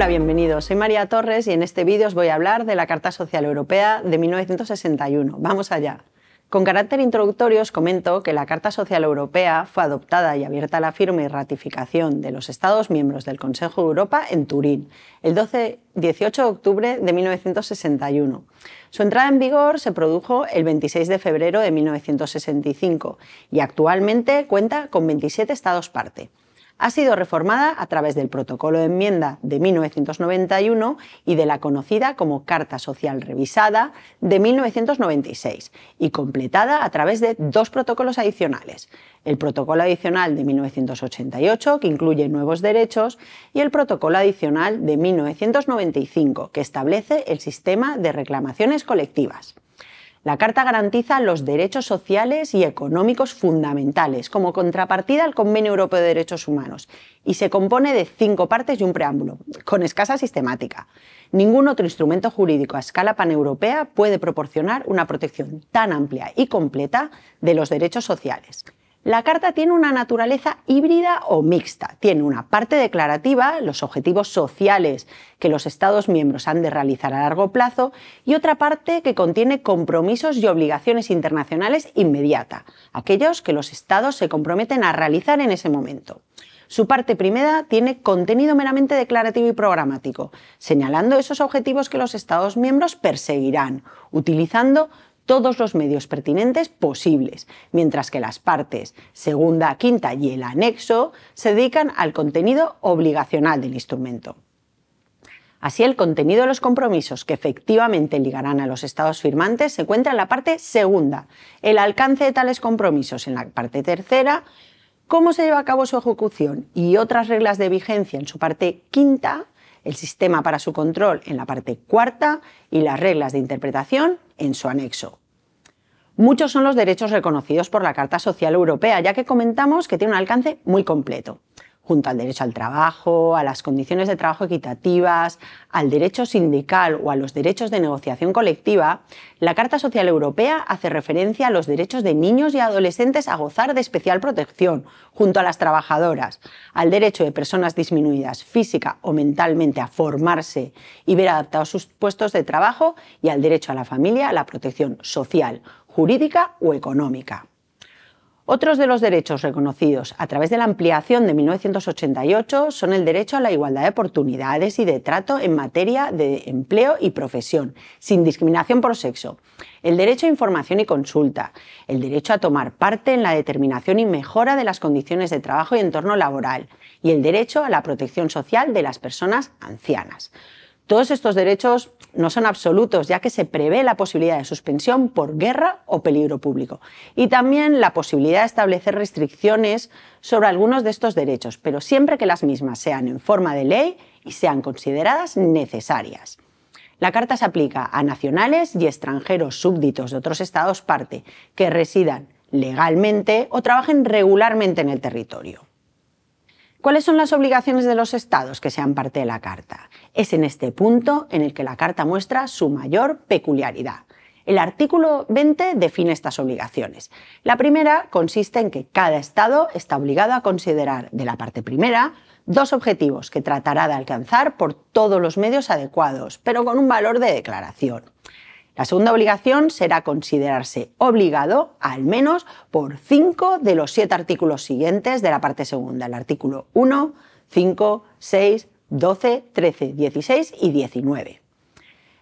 Hola, bienvenidos. Soy María Torres y en este vídeo os voy a hablar de la Carta Social Europea de 1961. Vamos allá. Con carácter introductorio os comento que la Carta Social Europea fue adoptada y abierta a la firma y ratificación de los Estados miembros del Consejo de Europa en Turín, el 12-18 de octubre de 1961. Su entrada en vigor se produjo el 26 de febrero de 1965 y actualmente cuenta con 27 Estados parte ha sido reformada a través del Protocolo de Enmienda de 1991 y de la conocida como Carta Social Revisada de 1996 y completada a través de dos protocolos adicionales, el Protocolo Adicional de 1988, que incluye nuevos derechos, y el Protocolo Adicional de 1995, que establece el sistema de reclamaciones colectivas. La Carta garantiza los derechos sociales y económicos fundamentales como contrapartida al Convenio Europeo de Derechos Humanos y se compone de cinco partes y un preámbulo, con escasa sistemática. Ningún otro instrumento jurídico a escala paneuropea puede proporcionar una protección tan amplia y completa de los derechos sociales. La carta tiene una naturaleza híbrida o mixta. Tiene una parte declarativa, los objetivos sociales que los Estados miembros han de realizar a largo plazo, y otra parte que contiene compromisos y obligaciones internacionales inmediata, aquellos que los Estados se comprometen a realizar en ese momento. Su parte primera tiene contenido meramente declarativo y programático, señalando esos objetivos que los Estados miembros perseguirán, utilizando todos los medios pertinentes posibles, mientras que las partes segunda, quinta y el anexo se dedican al contenido obligacional del instrumento. Así, el contenido de los compromisos que efectivamente ligarán a los estados firmantes se encuentra en la parte segunda, el alcance de tales compromisos en la parte tercera, cómo se lleva a cabo su ejecución y otras reglas de vigencia en su parte quinta, el sistema para su control en la parte cuarta y las reglas de interpretación en su anexo. Muchos son los derechos reconocidos por la Carta Social Europea, ya que comentamos que tiene un alcance muy completo junto al derecho al trabajo, a las condiciones de trabajo equitativas, al derecho sindical o a los derechos de negociación colectiva, la Carta Social Europea hace referencia a los derechos de niños y adolescentes a gozar de especial protección, junto a las trabajadoras, al derecho de personas disminuidas física o mentalmente a formarse y ver adaptados sus puestos de trabajo y al derecho a la familia, a la protección social, jurídica o económica. Otros de los derechos reconocidos a través de la ampliación de 1988 son el derecho a la igualdad de oportunidades y de trato en materia de empleo y profesión, sin discriminación por sexo, el derecho a información y consulta, el derecho a tomar parte en la determinación y mejora de las condiciones de trabajo y entorno laboral, y el derecho a la protección social de las personas ancianas. Todos estos derechos no son absolutos, ya que se prevé la posibilidad de suspensión por guerra o peligro público. Y también la posibilidad de establecer restricciones sobre algunos de estos derechos, pero siempre que las mismas sean en forma de ley y sean consideradas necesarias. La Carta se aplica a nacionales y extranjeros súbditos de otros estados parte que residan legalmente o trabajen regularmente en el territorio. ¿Cuáles son las obligaciones de los estados que sean parte de la Carta? Es en este punto en el que la Carta muestra su mayor peculiaridad. El artículo 20 define estas obligaciones. La primera consiste en que cada Estado está obligado a considerar de la parte primera dos objetivos que tratará de alcanzar por todos los medios adecuados, pero con un valor de declaración. La segunda obligación será considerarse obligado al menos por cinco de los siete artículos siguientes de la parte segunda, el artículo 1, 5, 6, 12, 13, 16 y 19.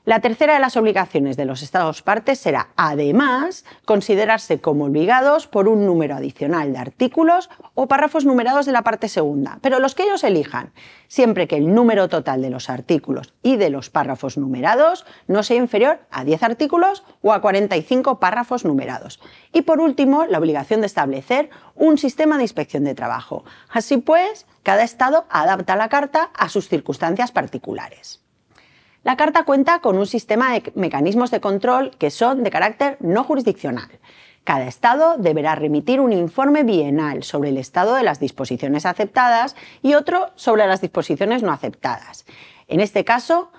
La tercera de las obligaciones de los Estados partes será, además, considerarse como obligados por un número adicional de artículos o párrafos numerados de la parte segunda, pero los que ellos elijan, siempre que el número total de los artículos y de los párrafos numerados no sea inferior a 10 artículos o a 45 párrafos numerados. Y por último, la obligación de establecer un sistema de inspección de trabajo. Así pues, cada Estado adapta la carta a sus circunstancias particulares. La Carta cuenta con un sistema de mecanismos de control que son de carácter no jurisdiccional. Cada Estado deberá remitir un informe bienal sobre el estado de las disposiciones aceptadas y otro sobre las disposiciones no aceptadas. En este caso,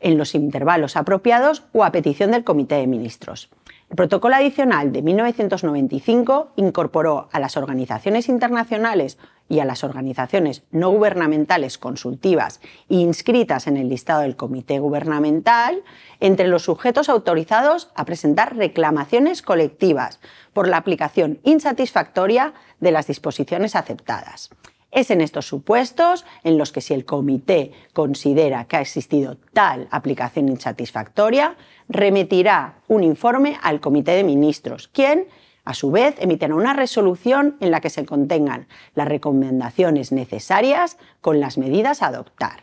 en los intervalos apropiados o a petición del Comité de Ministros. El protocolo adicional de 1995 incorporó a las organizaciones internacionales y a las organizaciones no gubernamentales consultivas inscritas en el listado del Comité Gubernamental entre los sujetos autorizados a presentar reclamaciones colectivas por la aplicación insatisfactoria de las disposiciones aceptadas. Es en estos supuestos en los que si el comité considera que ha existido tal aplicación insatisfactoria, remitirá un informe al comité de ministros, quien a su vez, emiten una resolución en la que se contengan las recomendaciones necesarias con las medidas a adoptar.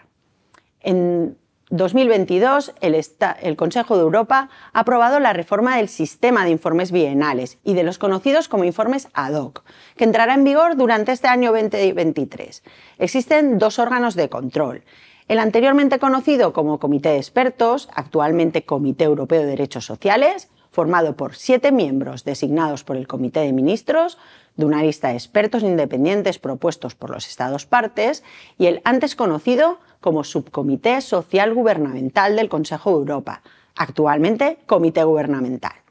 En 2022, el, el Consejo de Europa ha aprobado la reforma del sistema de informes bienales y de los conocidos como informes ad hoc, que entrará en vigor durante este año 2023. Existen dos órganos de control. El anteriormente conocido como Comité de Expertos, actualmente Comité Europeo de Derechos Sociales, formado por siete miembros designados por el Comité de Ministros, de una lista de expertos independientes propuestos por los Estados partes y el antes conocido como Subcomité Social Gubernamental del Consejo de Europa, actualmente Comité Gubernamental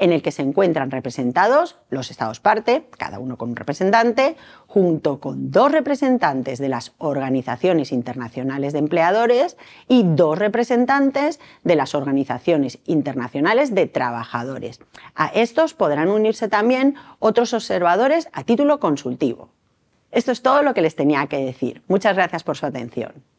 en el que se encuentran representados los Estados parte, cada uno con un representante, junto con dos representantes de las organizaciones internacionales de empleadores y dos representantes de las organizaciones internacionales de trabajadores. A estos podrán unirse también otros observadores a título consultivo. Esto es todo lo que les tenía que decir. Muchas gracias por su atención.